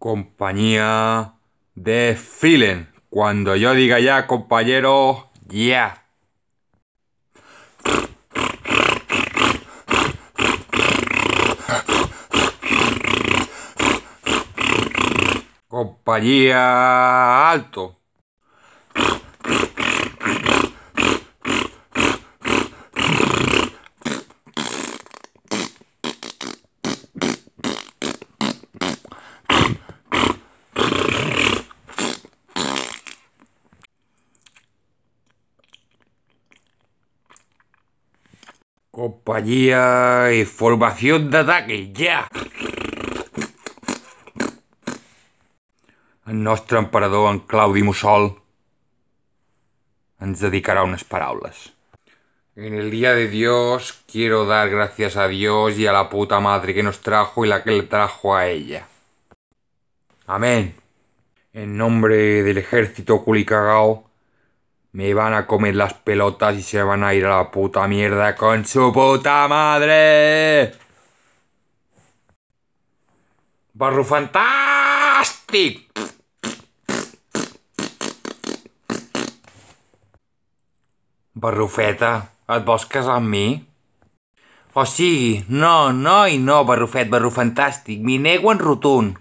compañía de Cuando yo diga ya, compañero ya. compañía alto. Compañía y formación de ataque, ya. El Nuestro emperador, en Claudi Mussol, dedicará unas palabras. En el día de Dios quiero dar gracias a Dios y a la puta madre que nos trajo y la que le trajo a ella. Amén. En nombre del ejército culicagao, Me van a comer las pelotas y se van a ir a la puta mierda con su puta madre. Barro fantástico. Barrufeta, et vols casar amb mi? O sigui, no, no i no, barrufet, barrufantàstic, m'hi nego en rotund.